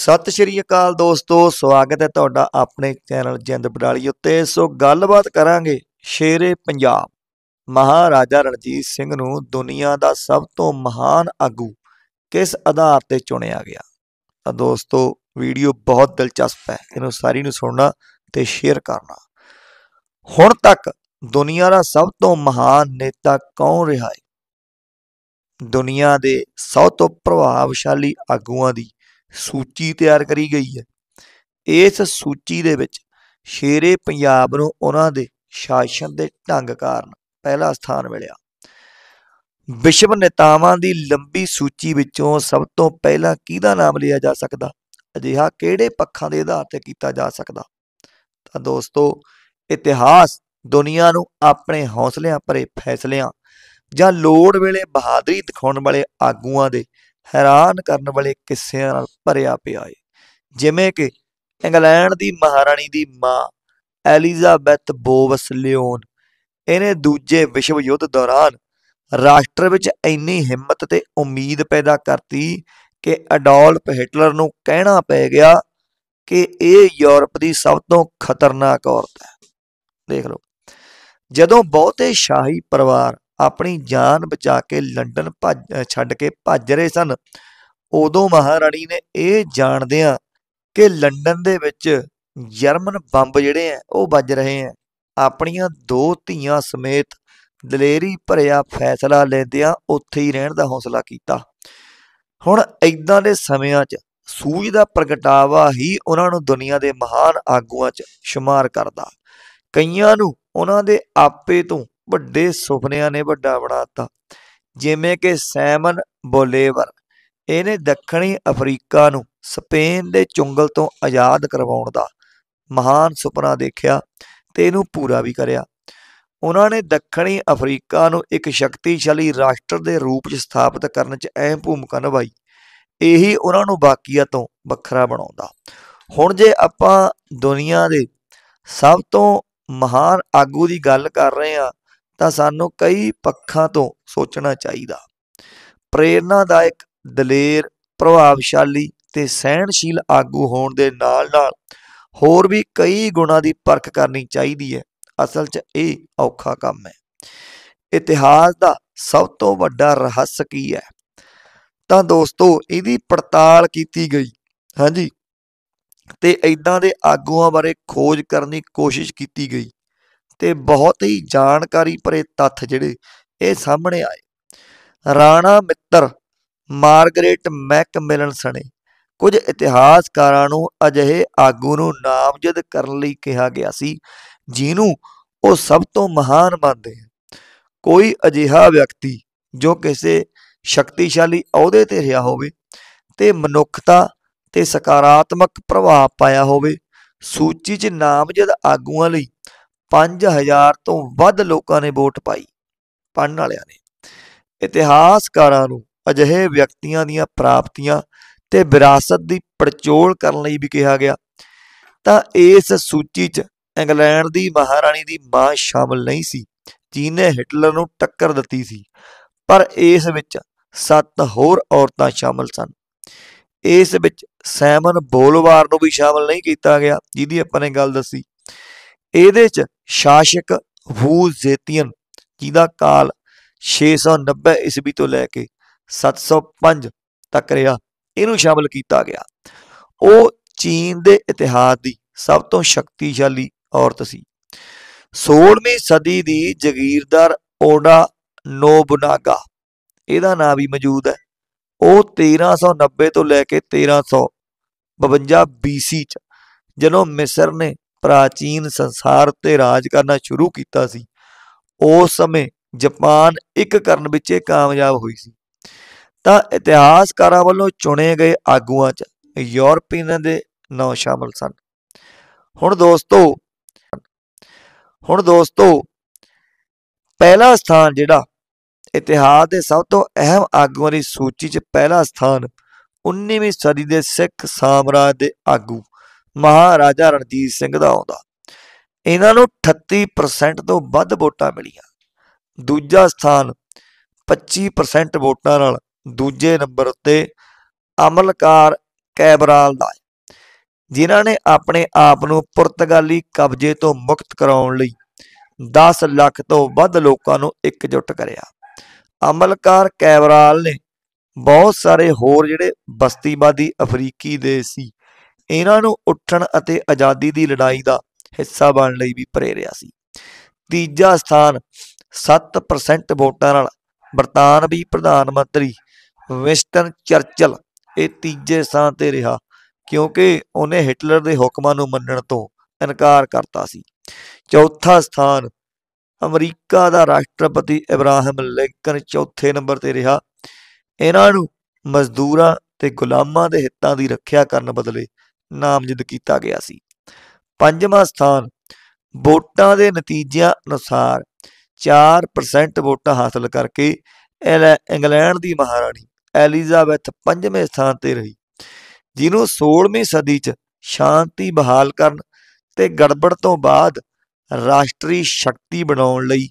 ਸਤਿ ਸ਼੍ਰੀ ਅਕਾਲ ਦੋਸਤੋ ਸਵਾਗਤ ਹੈ ਤੁਹਾਡਾ ਆਪਣੇ ਚੈਨਲ ਜਿੰਦ ਬਡਾਲੀ ਉੱਤੇ ਸੋ ਗੱਲਬਾਤ ਕਰਾਂਗੇ ਸ਼ੇਰੇ ਪੰਜਾਬ ਮਹਾਰਾਜਾ ਰਣਜੀਤ ਸਿੰਘ ਨੂੰ ਦੁਨੀਆ ਦਾ ਸਭ ਤੋਂ ਮਹਾਨ ਆਗੂ ਕਿਸ ਆਧਾਰ ਤੇ ਚੁਣਿਆ ਗਿਆ ਤਾਂ ਦੋਸਤੋ ਵੀਡੀਓ ਬਹੁਤ ਦਿਲਚਸਪ ਹੈ ਇਹਨੂੰ ਸਾਰੀ ਨੂੰ ਸੁਣਨਾ ਤੇ ਸ਼ੇਅਰ ਕਰਨਾ ਹੁਣ ਤੱਕ ਦੁਨੀਆ ਦਾ ਸਭ ਤੋਂ ਮਹਾਨ ਨੇਤਾ ਕੌਣ ਰਿਹਾ ਹੈ ਦੁਨੀਆ ਦੇ ਸਭ ਤੋਂ ਪ੍ਰਭਾਵਸ਼ਾਲੀ ਆਗੂਆਂ ਦੀ ਸੂਚੀ ਤਿਆਰ ਕਰੀ ਗਈ ਹੈ ਇਸ ਸੂਚੀ ਦੇ ਵਿੱਚ ਸ਼ੇਰੇ ਪੰਜਾਬ ਨੂੰ ਉਹਨਾਂ ਦੇ ਸ਼ਾਸਨ ਦੇ ਢੰਗ ਕਾਰਨ ਪਹਿਲਾ ਸਥਾਨ ਮਿਲਿਆ ਵਿਸ਼ਵ ਨੇਤਾਵਾਂ ਦੀ ਲੰਬੀ ਸੂਚੀ ਵਿੱਚੋਂ ਸਭ ਤੋਂ ਪਹਿਲਾਂ ਕਿਹਦਾ ਨਾਮ ਲਿਆ ਜਾ ਸਕਦਾ ਅਜਿਹਾ ਕਿਹੜੇ ਪੱਖਾਂ ਦੇ ਆਧਾਰ ਤੇ ਕੀਤਾ ਜਾ ਸਕਦਾ ਤਾਂ ਦੋਸਤੋ ਇਤਿਹਾਸ ਦੁਨੀਆ ਨੂੰ ਆਪਣੇ ਹੌਸਲਿਆਂ ਭਰੇ ਫੈਸਲਿਆਂ ਜਾਂ ਲੋੜ ਵੇਲੇ ਬਹਾਦਰੀ ਦਿਖਾਉਣ ਵਾਲੇ ਆਗੂਆਂ ਦੇ ਹੈਰਾਨ ਕਰਨ ਵਾਲੇ ਕਿੱਸਿਆਂ ਨਾਲ ਭਰਿਆ ਪਿਆ ਹੈ ਜਿਵੇਂ ਕਿ ਇੰਗਲੈਂਡ ਦੀ ਮਹਾਰਾਣੀ ਦੀ ਮਾਂ ਐਲਿਜ਼ਾਬੈਥ ਬੋਵਸ ਲਿਓਨ ਇਹਨੇ ਦੂਜੇ ਵਿਸ਼ਵ ਯੁੱਧ ਦੌਰਾਨ ਰਾਸ਼ਟਰ ਵਿੱਚ ਇੰਨੀ ਹਿੰਮਤ ਤੇ ਉਮੀਦ ਪੈਦਾ ਕਰਤੀ ਕਿ ਅਡੋਲਫ ਹਿਟਲਰ ਨੂੰ ਕਹਿਣਾ ਪੈ ਗਿਆ ਕਿ ਇਹ ਯੂਰਪ ਦੀ ਸਭ ਤੋਂ ਖਤਰਨਾਕ ਔਰਤ ਹੈ ਦੇਖ ਲਓ ਜਦੋਂ ਬਹੁਤੇ ਸ਼ਾਹੀ ਪਰਿਵਾਰ ਆਪਣੀ ਜਾਨ ਬਚਾ ਕੇ ਲੰਡਨ ਭੱਜ ਛੱਡ ਕੇ ਭੱਜ ਰਹੇ ਸਨ ਉਦੋਂ ਮਹਾਰਾਣੀ ਨੇ ਇਹ ਜਾਣਦਿਆਂ ਕਿ ਲੰਡਨ ਦੇ ਵਿੱਚ ਜਰਮਨ ਬੰਬ ਜਿਹੜੇ ਆ ਉਹ ਵੱਜ ਰਹੇ ਆ ਆਪਣੀਆਂ ਦੋ ਧੀਆਂ ਸਮੇਤ ਦਲੇਰੀ ਭਰਿਆ ਫੈਸਲਾ ਲੈਂਦਿਆਂ ਉੱਥੇ ਹੀ ਰਹਿਣ ਦਾ ਹੌਸਲਾ ਕੀਤਾ ਹੁਣ ਐਦਾਂ ਦੇ ਸਮਿਆਂ 'ਚ ਸੂਝ ਦਾ ਪ੍ਰਗਟਾਵਾ ਹੀ ਉਹਨਾਂ ਨੂੰ ਦੁਨੀਆ ਦੇ ਮਹਾਨ ਆਗੂਆਂ 'ਚ شمار ਕਰਦਾ ਕਈਆਂ ਨੂੰ ਉਹਨਾਂ ਦੇ ਆਪੇ ਤੋਂ ਵੱਡੇ ਸੁਪਨਿਆਂ ਨੇ ਵੱਡਾ ਬਣਾਤਾ ਜਿਵੇਂ ਕਿ ਸੈਮਨ ਬੋਲੇਵਰ ਇਹਨੇ ਦੱਖਣੀ ਅਫਰੀਕਾ ਨੂੰ ਸਪੇਨ ਦੇ ਚੁੰਗਲ ਤੋਂ ਆਜ਼ਾਦ ਕਰਵਾਉਣ ਦਾ ਮਹਾਨ ਸੁਪਨਾ ਦੇਖਿਆ ਤੇ ਇਹਨੂੰ ਪੂਰਾ ਵੀ ਕਰਿਆ ਉਹਨਾਂ ਨੇ ਦੱਖਣੀ ਅਫਰੀਕਾ ਨੂੰ ਇੱਕ ਸ਼ਕਤੀਸ਼ਾਲੀ ਰਾਸ਼ਟਰ ਦੇ ਰੂਪ 'ਚ ਸਥਾਪਿਤ ਕਰਨ 'ਚ ਅਹਿਮ ਭੂਮਿਕਾ ਨਿਭਾਈ ਇਹੀ ਉਹਨਾਂ ਨੂੰ ਬਾਕੀਆਂ ਤੋਂ ਵੱਖਰਾ ਬਣਾਉਂਦਾ ਹੁਣ ਜੇ ਆਪਾਂ ਦੁਨੀਆ ਦੇ ਸਭ ਤੋਂ ਮਹਾਨ ਆਗੂ ਦੀ ਗੱਲ ਕਰ ਰਹੇ ਆ ਤਾਂ ਸਾਨੂੰ ਕਈ ਪੱਖਾਂ ਤੋਂ ਸੋਚਣਾ ਚਾਹੀਦਾ ਪ੍ਰੇਰਣਾਦਾਇਕ ਦਲੇਰ ਪ੍ਰਭਾਵਸ਼ਾਲੀ ਤੇ ਸਹਿਣਸ਼ੀਲ ਆਗੂ ਹੋਣ ਦੇ ਨਾਲ-ਨਾਲ ਹੋਰ ਵੀ ਕਈ ਗੁਣਾਂ ਦੀ ਪਰਖ ਕਰਨੀ ਚਾਹੀਦੀ ਹੈ ਅਸਲ 'ਚ ਇਹ ਔਖਾ ਕੰਮ ਹੈ ਇਤਿਹਾਸ ਦਾ ਸਭ ਤੋਂ ਵੱਡਾ ਰਹੱਸ ਕੀ ਹੈ ਤਾਂ ਦੋਸਤੋ ਇਹਦੀ ਪੜਤਾਲ ਕੀਤੀ ਗਈ ਹਾਂਜੀ ਤੇ ਐਦਾਂ ਦੇ ਆਗੂਆਂ ਬਾਰੇ ਖੋਜ ਕਰਨ ਦੀ ਕੋਸ਼ਿਸ਼ ਕੀਤੀ ਗਈ ਤੇ ਬਹੁਤ ਹੀ ਜਾਣਕਾਰੀ ਭਰੇ ਤੱਥ ਜਿਹੜੇ ਇਹ ਸਾਹਮਣੇ ਆਏ ਰਾਣਾ ਮਿੱਤਰ ਮਾਰਗਰੇਟ ਮਿਲਨ ਸਣੇ ਕੁਝ ਇਤਿਹਾਸਕਾਰਾਂ ਨੂੰ ਅਜਿਹੇ ਆਗੂ ਨੂੰ ਨਾਮਜ਼ਦ ਕਰਨ ਲਈ ਕਿਹਾ ਗਿਆ ਸੀ ਜਿਹਨੂੰ ਉਹ ਸਭ ਤੋਂ ਮਹਾਨ ਮੰਨਦੇ ਹਨ ਕੋਈ ਅਜਿਹਾ ਵਿਅਕਤੀ ਜੋ ਕਿਸੇ ਸ਼ਕਤੀਸ਼ਾਲੀ ਅਹੁਦੇ ਤੇ ਰਿਹਾ ਹੋਵੇ ਤੇ ਮਨੁੱਖਤਾ ਤੇ ਸਕਾਰਾਤਮਕ ਪ੍ਰਭਾਵ ਪਾਇਆ ਹੋਵੇ ਸੂਚੀ 'ਚ ਨਾਮਜ਼ਦ ਆਗੂਆਂ ਲਈ 5000 ਤੋਂ ਵੱਧ ਲੋਕਾਂ ਨੇ ਵੋਟ ਪਾਈ ਪੜਨ ਵਾਲਿਆਂ ਨੇ ਇਤਿਹਾਸਕਾਰਾਂ ਨੂੰ ਅਜਿਹੇ ਵਿਅਕਤੀਆਂ ਦੀਆਂ ਪ੍ਰਾਪਤੀਆਂ ਤੇ ਵਿਰਾਸਤ ਦੀ ਪੜਚੋਲ ਕਰਨ ਲਈ ਵੀ ਕਿਹਾ ਗਿਆ ਤਾਂ ਇਸ ਸੂਚੀ 'ਚ ਇੰਗਲੈਂਡ ਦੀ ਮਹਾਰਾਣੀ ਦੀ ਮਾਂ ਸ਼ਾਮਲ ਨਹੀਂ ਸੀ ਜਿਨੇ ਹਿਟਲਰ ਨੂੰ ਟੱਕਰ ਦਿੱਤੀ ਸੀ ਪਰ ਇਸ ਵਿੱਚ ਸੱਤ ਹੋਰ ਔਰਤਾਂ ਸ਼ਾਮਲ ਸਨ ਇਸ ਵਿੱਚ ਸੈਮਨ ਬੋਲਵਾਰ ਨੂੰ ਵੀ ਸ਼ਾਮਲ ਨਹੀਂ ਕੀਤਾ ਗਿਆ ਜਿਹਦੀ ਆਪਾਂ ਨੇ ਗੱਲ ਦੱਸੀ ਇਹਦੇ ਚ ਸ਼ਾਸਕ ਹੂ ਜ਼ੇਤੀਅਨ ਜਿਹਦਾ ਕਾਲ 690 ਈਸਵੀ ਤੋਂ ਲੈ ਕੇ 705 ਤੱਕ ਰਿਹਾ ਇਹਨੂੰ ਸ਼ਾਮਲ ਕੀਤਾ ਗਿਆ ਉਹ ਚੀਨ ਦੇ ਇਤਿਹਾਸ ਦੀ ਸਭ ਤੋਂ ਸ਼ਕਤੀਸ਼ਾਲੀ ਔਰਤ ਸੀ 16ਵੀਂ ਸਦੀ ਦੀ ਜ਼ਗੀਰਦਾਰ ਓਡਾ ਨੋਬੁਨਾਗਾ ਇਹਦਾ ਨਾਮ ਵੀ ਮੌਜੂਦ ਹੈ ਉਹ 1390 ਤੋਂ ਲੈ ਕੇ 1352 BC ਚ ਜਦੋਂ ਮਿਸਰ ਨੇ ਪ੍ਰਾਚੀਨ ਸੰਸਾਰ ਤੇ ਰਾਜ ਕਰਨਾ ਸ਼ੁਰੂ ਕੀਤਾ ਸੀ ਉਸ ਸਮੇਂ ਜਾਪਾਨ ਇੱਕ ਕਰਨ ਵਿੱਚ ਇਹ ਕਾਮਯਾਬ ਹੋਈ ਸੀ ਤਾਂ ਇਤਿਹਾਸਕਾਰਾਂ ਵੱਲੋਂ ਚੁਣੇ ਗਏ ਆਗੂਆਂ 'ਚ ਯੂਰਪੀਨਾਂ ਦੇ ਨਾਂ ਸ਼ਾਮਲ ਸਨ ਹੁਣ ਦੋਸਤੋ ਹੁਣ ਦੋਸਤੋ ਪਹਿਲਾ ਸਥਾਨ ਜਿਹੜਾ ਇਤਿਹਾਸ ਦੇ ਸਭ ਤੋਂ ਅਹਿਮ ਆਗੂਆਂ ਦੀ ਸੂਚੀ 'ਚ ਪਹਿਲਾ ਸਥਾਨ 19ਵੀਂ ਸਦੀ ਦੇ ਸਿੱਖ ਸਾਮਰਾਜ ਦੇ ਆਗੂ ਮਹਾਰਾਜਾ ਰਣਜੀਤ ਸਿੰਘ ਦਾ ਆਉਂਦਾ ਇਹਨਾਂ ਨੂੰ 38% ਤੋਂ ਵੱਧ ਵੋਟਾਂ ਮਿਲੀਆਂ ਦੂਜਾ ਸਥਾਨ 25% ਵੋਟਾਂ ਨਾਲ ਦੂਜੇ ਨੰਬਰ ਉੱਤੇ ਅਮਲਕਾਰ ਕੈਬਰਾਲ ਦਾ ਜਿਨ੍ਹਾਂ ਨੇ ਆਪਣੇ ਆਪ ਨੂੰ ਪੁਰਤਗਾਲੀ ਕਬਜ਼ੇ ਤੋਂ ਮੁਕਤ ਕਰਾਉਣ ਲਈ 10 ਲੱਖ ਤੋਂ ਵੱਧ ਲੋਕਾਂ ਨੂੰ ਇਕਜੁੱਟ ਕਰਿਆ ਅਮਲਕਾਰ ਕੈਬਰਾਲ ਨੇ ਬਹੁਤ ਸਾਰੇ ਹੋਰ ਜਿਹੜੇ ਬਸਤੀਵਾਦੀ ਅਫਰੀਕੀ ਦੇ ਸੀ ਇਹਨਾਂ ਨੂੰ ਉੱਠਣ ਅਤੇ ਆਜ਼ਾਦੀ ਦੀ ਲੜਾਈ ਦਾ ਹਿੱਸਾ ਬਣਨ ਲਈ ਵੀ ਪ੍ਰੇਰਿਆ ਸੀ ਤੀਜਾ ਸਥਾਨ 7% ਵੋਟਾਂ ਨਾਲ ਬਰਤਾਨਵੀ ਪ੍ਰਧਾਨ ਮੰਤਰੀ ਵਿਸਟਨ ਚਰਚਲ ਇਹ ਤੀਜੇ ਸਥਾਨ ਤੇ ਰਿਹਾ ਕਿਉਂਕਿ ਉਹਨੇ ਹਿਟਲਰ ਦੇ ਹੁਕਮਾਂ ਨੂੰ ਮੰਨਣ ਤੋਂ ਇਨਕਾਰ ਕਰਤਾ ਸੀ ਚੌਥਾ ਸਥਾਨ ਅਮਰੀਕਾ ਦਾ ਰਾਸ਼ਟਰਪਤੀ ਇਬਰਾਹਿਮ ਲਿੰਕਨ ਚੌਥੇ ਨੰਬਰ ਤੇ ਰਿਹਾ ਇਹਨਾਂ ਨੂੰ ਮਜ਼ਦੂਰਾਂ ਤੇ ਗੁਲਾਮਾਂ ਦੇ ਹਿੱਤਾਂ ਦੀ ਰੱਖਿਆ ਕਰਨ ਬਦਲੇ ਨਾਮਜ਼ਦ ਕੀਤਾ ਗਿਆ ਸੀ ਪੰਜਵਾਂ ਸਥਾਨ ਵੋਟਾਂ ਦੇ ਨਤੀਜਿਆਂ ਅਨੁਸਾਰ 4% ਵੋਟਾਂ ਹਾਸਲ ਕਰਕੇ ਇੰਗਲੈਂਡ ਦੀ ਮਹਾਰਾਣੀ ਐਲਿਜ਼ਾਬੈਥ ਪੰਜਵੇਂ ਸਥਾਨ ਤੇ ਰਹੀ ਜਿਹਨੂੰ 16ਵੀਂ ਸਦੀ 'ਚ ਸ਼ਾਂਤੀ ਬਹਾਲ ਕਰਨ ਤੇ ਗੜਬੜ ਤੋਂ ਬਾਅਦ ਰਾਸ਼ਟਰੀ ਸ਼ਕਤੀ ਬਣਾਉਣ ਲਈ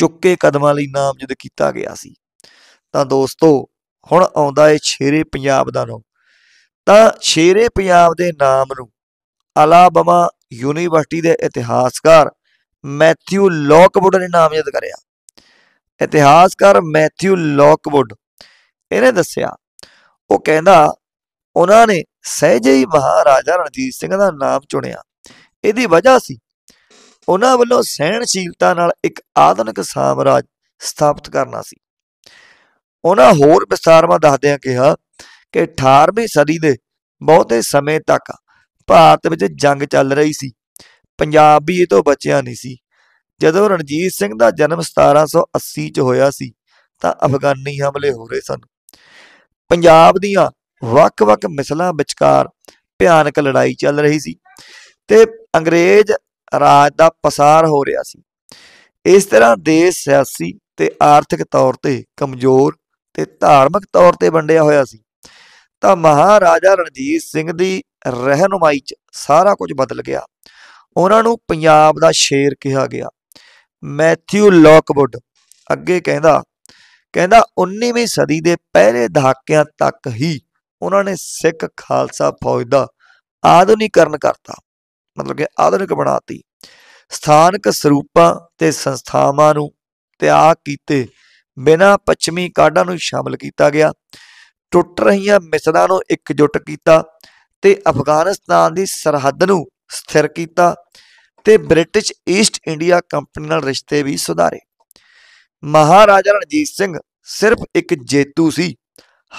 ਚੁੱਕੇ ਕਦਮਾਂ ਲਈ ਨਾਮਜ਼ਦ ਕੀਤਾ ਗਿਆ ਸੀ ਤਾਂ ਦੋਸਤੋ ਹੁਣ ਆਉਂਦਾ ਏ ਛੇਰੇ ਪੰਜਾਬ ਦਾ ਨਾਮ ਤਾਂ ਸ਼ੇਰੇ ਪੰਜਾਬ ਦੇ ਨਾਮ ਨੂੰ ਅਲਾਬਾਮਾ ਯੂਨੀਵਰਸਿਟੀ ਦੇ ਇਤਿਹਾਸਕਾਰ ਮੈਥਿਊ ਲੌਕਵੁੱਡ ਨੇ ਨਾਮਜ਼ਦ ਕਰਿਆ ਇਤਿਹਾਸਕਾਰ ਮੈਥਿਊ ਲੌਕਵੁੱਡ ਇਹਨੇ ਦੱਸਿਆ ਉਹ ਕਹਿੰਦਾ ਉਹਨਾਂ ਨੇ ਸਹਿਜੇ ਹੀ ਮਹਾਰਾਜਾ ਰਣਜੀਤ ਸਿੰਘ ਦਾ ਨਾਮ ਚੁਣਿਆ ਇਹਦੀ ਵਜ੍ਹਾ ਸੀ ਉਹਨਾਂ ਵੱਲੋਂ ਸਹਿਣਸ਼ੀਲਤਾ ਨਾਲ ਇੱਕ ਆਧੁਨਿਕ ਸਾਮਰਾਜ ਸਥਾਪਿਤ ਕਰਨਾ ਸੀ ਉਹਨਾਂ ਹੋਰ ਵਿਸਥਾਰ ਵਿੱਚ ਦੱਸਦਿਆਂ ਕਿਹਾ ਕਿ 18ਵੀਂ ਸਦੀ ਦੇ ਬਹੁਤੇ ਸਮੇਂ ਤੱਕ ਭਾਰਤ ਵਿੱਚ ਜੰਗ ਚੱਲ ਰਹੀ ਸੀ ਪੰਜਾਬ ਵੀ ਇਹ ਤੋਂ ਬਚਿਆ ਨਹੀਂ ਸੀ ਜਦੋਂ ਰਣਜੀਤ ਸਿੰਘ ਦਾ ਜਨਮ 1780 ਚ ਹੋਇਆ ਸੀ ਤਾਂ ਅਫਗਾਨੀ ਹਮਲੇ ਹੋ ਰਹੇ ਸਨ ਪੰਜਾਬ ਦੀਆਂ ਵੱਖ-ਵੱਖ ਮਿਸਲਾਂ ਵਿਚਕਾਰ ਭਿਆਨਕ ਲੜਾਈ ਚੱਲ ਰਹੀ ਸੀ ਤੇ ਅੰਗਰੇਜ਼ ਰਾਜ ਦਾ ਪਸਾਰ ਹੋ ਰਿਹਾ ਸੀ ਇਸ ਤਰ੍ਹਾਂ ਦੇਸ਼ ਸਿਆਸੀ ਤੇ ਆਰਥਿਕ ਤੌਰ ਤੇ ਕਮਜ਼ੋਰ ਤੇ ਧਾਰਮਿਕ ਤੌਰ ਤੇ ਵੰਡਿਆ ਹੋਇਆ ਸੀ ਤਾਂ ਮਹਾਰਾਜਾ ਰਣਜੀਤ ਸਿੰਘ ਦੀ ਰਹਿਨਮਾਈ 'ਚ ਸਾਰਾ ਕੁਝ ਬਦਲ ਗਿਆ ਉਹਨਾਂ ਨੂੰ ਪੰਜਾਬ ਦਾ ਸ਼ੇਰ ਕਿਹਾ ਗਿਆ ਮੈਥਿਊ ਲੌਕਵੁੱਡ ਅੱਗੇ ਕਹਿੰਦਾ ਕਹਿੰਦਾ 19ਵੀਂ ਸਦੀ ਦੇ ਪਹਿਲੇ ਦਹਾਕਿਆਂ ਤੱਕ ਹੀ ਉਹਨਾਂ ਨੇ ਸਿੱਖ ਖਾਲਸਾ ਫੌਜ ਦਾ ਆਧੁਨਿਕਰਨ ਕਰਤਾ ਮਤਲਬ ਕਿ ਆਧੁਨਿਕ ਬਣਾਤੀ ਸਥਾਨਕ ਸਰੂਪਾਂ ਤੇ ਸੰਸਥਾਵਾਂ ਨੂੰ ਤਿਆਗ ਕੀਤੇ ਬਿਨਾਂ ਪੱਛਮੀ ਕਾਢਾਂ ਨੂੰ ਸ਼ਾਮਲ ਕੀਤਾ ਗਿਆ ਟੁੱਟ ਰਹੀਆਂ ਮਿਸਲਾਂ ਨੂੰ ਇਕਜੁੱਟ ਕੀਤਾ ਤੇ ਅਫਗਾਨਿਸਤਾਨ ਦੀ ਸਰਹੱਦ ਨੂੰ ਸਥਿਰ ਕੀਤਾ ਤੇ ਬ੍ਰਿਟਿਸ਼ ਈਸਟ ਇੰਡੀਆ ਕੰਪਨੀ ਨਾਲ ਰਿਸ਼ਤੇ ਵੀ ਸੁਧਾਰੇ ਮਹਾਰਾਜਾ ਰਣਜੀਤ ਸਿੰਘ ਸਿਰਫ ਇੱਕ ਜੇਤੂ ਸੀ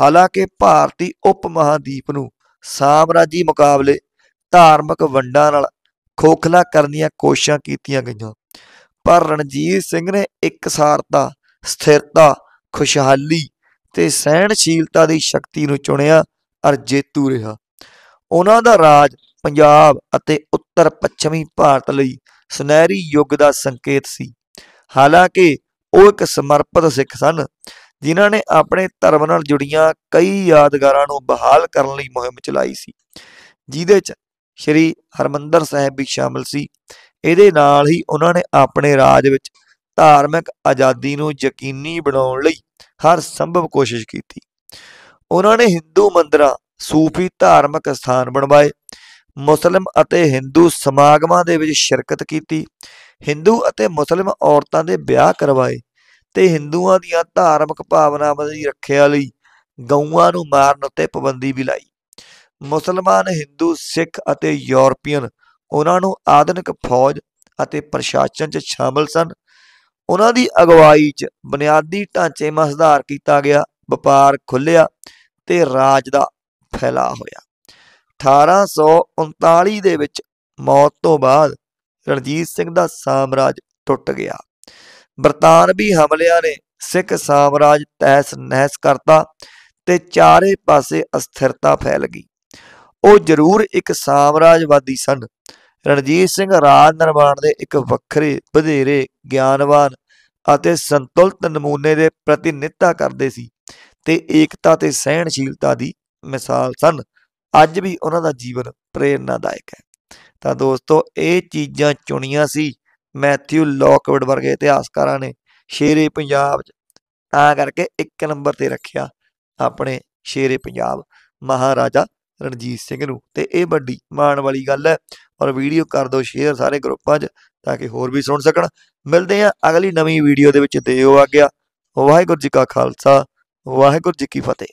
ਹਾਲਾਂਕਿ ਭਾਰਤੀ ਉਪ ਮਹਾਦੀਪ ਨੂੰ ਸਾਮਰਾਜੀ ਮੁਕਾਬਲੇ ਧਾਰਮਿਕ ਵੰਡਾਂ ਨਾਲ ਖੋਖਲਾ ਕਰਨ ਦੀਆਂ ਕੋਸ਼ਿਸ਼ਾਂ ਕੀਤੀਆਂ ਗਈਆਂ ਪਰ ਰਣਜੀਤ ਸਿੰਘ ਨੇ ਇੱਕ ਸਾਰਤਾ ਸਥਿਰਤਾ ਖੁਸ਼ਹਾਲੀ ਤੇ ਸਹਿਣਸ਼ੀਲਤਾ ਦੀ ਸ਼ਕਤੀ ਨੂੰ ਚੁਣਿਆ ਅਰ ਜੇਤੂ ਰਿਹਾ ਉਹਨਾਂ ਦਾ ਰਾਜ ਪੰਜਾਬ ਅਤੇ ਉੱਤਰ ਪੱਛਮੀ ਭਾਰਤ ਲਈ ਸੁਨਹਿਰੀ ਯੁੱਗ ਦਾ ਸੰਕੇਤ ਸੀ ਹਾਲਾਂਕਿ ਉਹ ਇੱਕ ਸਮਰਪਿਤ ਸਿੱਖ ਸਨ ਜਿਨ੍ਹਾਂ ਨੇ ਆਪਣੇ ਧਰਮ ਨਾਲ ਜੁੜੀਆਂ ਕਈ ਯਾਦਗਾਰਾਂ ਨੂੰ ਬਹਾਲ ਕਰਨ ਲਈ ਮੁਹਿੰਮ ਚਲਾਈ ਸੀ ਜਿਹਦੇ 'ਚ ਸ਼੍ਰੀ ਹਰਮੰਦਰ ਸਾਹਿਬ ਵੀ ਸ਼ਾਮਲ ਸੀ ਇਹਦੇ ਨਾਲ ਹੀ ਉਹਨਾਂ ਨੇ ਆਪਣੇ ਰਾਜ ਵਿੱਚ ਧਾਰਮਿਕ ਆਜ਼ਾਦੀ ਨੂੰ ਯਕੀਨੀ ਬਣਾਉਣ ਲਈ ਹਰ ਸੰਭਵ ਕੋਸ਼ਿਸ਼ ਕੀਤੀ ਉਹਨਾਂ ਨੇ ਹਿੰਦੂ ਮੰਦਰਾਂ ਸੂਫੀ ਧਾਰਮਿਕ ਸਥਾਨ ਬਣਵਾਏ ਮੁਸਲਮ ਅਤੇ ਹਿੰਦੂ ਸਮਾਗਮਾਂ ਦੇ ਵਿੱਚ ਸ਼ਿਰਕਤ ਕੀਤੀ ਹਿੰਦੂ ਅਤੇ ਮੁਸਲਮ ਔਰਤਾਂ ਦੇ ਵਿਆਹ ਕਰਵਾਏ ਤੇ ਹਿੰਦੂਆਂ ਦੀਆਂ ਧਾਰਮਿਕ ਭਾਵਨਾਵਾਂ ਦੀ ਰੱਖਿਆ ਲਈ ਗਊਆਂ ਨੂੰ ਮਾਰਨ ਉੱਤੇ ਪਾਬੰਦੀ ਵੀ ਲਾਈ ਮੁਸਲਮਾਨ ਹਿੰਦੂ ਸਿੱਖ ਅਤੇ ਯੂਰਪੀਅਨ ਉਹਨਾਂ ਨੂੰ ਆਧੁਨਿਕ ਫੌਜ ਅਤੇ ਪ੍ਰਸ਼ਾਸਨ 'ਚ ਸ਼ਾਮਲ ਸਨ ਉਹਨਾਂ ਦੀ ਅਗਵਾਈ 'ਚ ਬੁਨਿਆਦੀ ਢਾਂਚੇ ਮਾ ਸੁਧਾਰ ਕੀਤਾ ਗਿਆ ਵਪਾਰ ਖੁੱਲਿਆ ਤੇ ਰਾਜ ਦਾ ਫੈਲਾ ਹੋਇਆ 1839 ਦੇ ਵਿੱਚ ਮੌਤ ਤੋਂ ਬਾਅਦ ਰਣਜੀਤ ਸਿੰਘ ਦਾ ਸਾਮਰਾਜ ਟੁੱਟ ਗਿਆ ਬਰਤਾਨਵੀ ਹਮਲਿਆਂ ਨੇ ਸਿੱਖ ਸਾਮਰਾਜ ਤੈਸ ਨਹਿਸ ਕਰਤਾ ਤੇ ਚਾਰੇ ਪਾਸੇ ਅਸਥਿਰਤਾ ਫੈਲ ਗਈ ਉਹ ਜ਼ਰੂਰ ਇੱਕ ਸਾਮਰਾਜਵਾਦੀ ਸਨ ਰਣਜੀਤ ਸਿੰਘ ਰਾਜ ਨਿਰਮਾਣ ਦੇ ਇੱਕ ਵੱਖਰੇ ਵਧੇਰੇ ਗਿਆਨਵਾਨ ਅਤੇ ਸੰਤੁਲਿਤ ਨਮੂਨੇ ਦੇ ਪ੍ਰਤੀਨਿਧਤਾ ਕਰਦੇ ਸੀ ਤੇ ਏਕਤਾ ਤੇ ਸਹਿਣਸ਼ੀਲਤਾ ਦੀ ਮਿਸਾਲ ਸਨ ਅੱਜ ਵੀ ਉਹਨਾਂ ਦਾ ਜੀਵਨ ਪ੍ਰੇਰਣਾਦਾਇਕ ਹੈ ਤਾਂ ਦੋਸਤੋ ਇਹ ਚੀਜ਼ਾਂ ਚੁਣੀਆਂ ਸੀ ਮੈਥਿਊ ਲੋਕਵਡ ਵਰਗੇ ਇਤਿਹਾਸਕਾਰਾਂ ਨੇ ਸ਼ੇਰੇ ਪੰਜਾਬ ਚ ਤਾਂ ਕਰਕੇ ਇੱਕ ਨੰਬਰ ਤੇ ਰੱਖਿਆ ਆਪਣੇ ਸ਼ੇਰੇ ਪੰਜਾਬ ਮਹਾਰਾਜਾ ਰਣਜੀਤ ਸਿੰਘ ਨੂੰ ਤੇ ਇਹ ਵੱਡੀ ਮਾਣ ਵਾਲੀ ਗੱਲ ਹੈ ਔਰ ਵੀਡੀਓ ਕਰ ਦਿਓ ਸ਼ੇਅਰ ਸਾਰੇ ਗਰੁੱਪਾਂ 'ਚ ਤਾਂ ਕਿ ਹੋਰ ਵੀ ਸੁਣ ਸਕਣ ਮਿਲਦੇ ਆ ਅਗਲੀ ਨਵੀਂ ਵੀਡੀਓ ਦੇ ਵਿੱਚ ਤੇ ਆ ਗਿਆ ਵਾਹਿਗੁਰੂ ਜੀ ਕਾ ਖਾਲਸਾ ਵਾਹਿਗੁਰੂ ਜੀ ਕੀ ਫਤਿਹ